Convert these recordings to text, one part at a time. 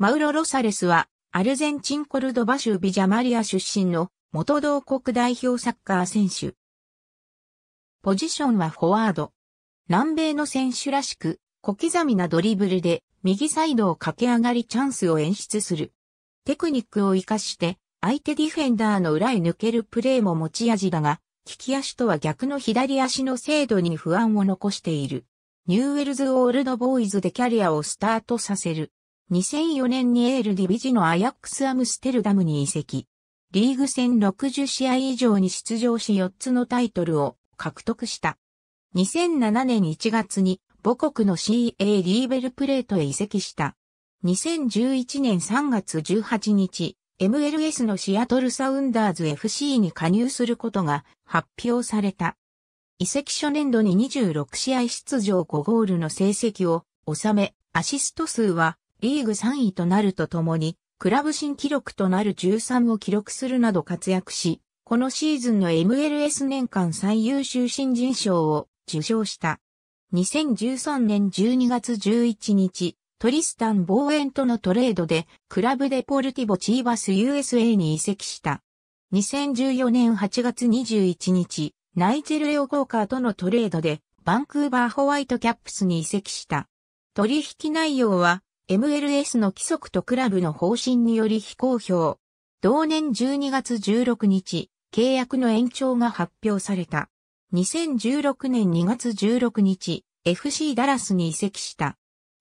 マウロ・ロサレスは、アルゼンチンコルドバ州ビジャマリア出身の元同国代表サッカー選手。ポジションはフォワード。南米の選手らしく、小刻みなドリブルで右サイドを駆け上がりチャンスを演出する。テクニックを活かして相手ディフェンダーの裏へ抜けるプレーも持ち味だが、利き足とは逆の左足の精度に不安を残している。ニューウェルズ・オールド・ボーイズでキャリアをスタートさせる。2004年にエールディビジのアヤックスアムステルダムに移籍。リーグ戦60試合以上に出場し4つのタイトルを獲得した。2007年1月に母国の CA リーベルプレートへ移籍した。2011年3月18日、MLS のシアトルサウンダーズ FC に加入することが発表された。移籍初年度に26試合出場5ゴールの成績を収め、アシスト数はリーグ3位となるとともに、クラブ新記録となる13を記録するなど活躍し、このシーズンの MLS 年間最優秀新人賞を受賞した。2013年12月11日、トリスタン・ボーエンとのトレードで、クラブデポルティボ・チーバス USA に移籍した。2014年8月21日、ナイジェル・レオ・コーカーとのトレードで、バンクーバー・ホワイトキャップスに移籍した。取引内容は、MLS の規則とクラブの方針により非公表。同年12月16日、契約の延長が発表された。2016年2月16日、FC ダラスに移籍した。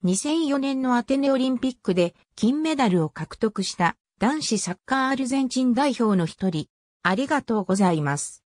2004年のアテネオリンピックで金メダルを獲得した男子サッカーアルゼンチン代表の一人。ありがとうございます。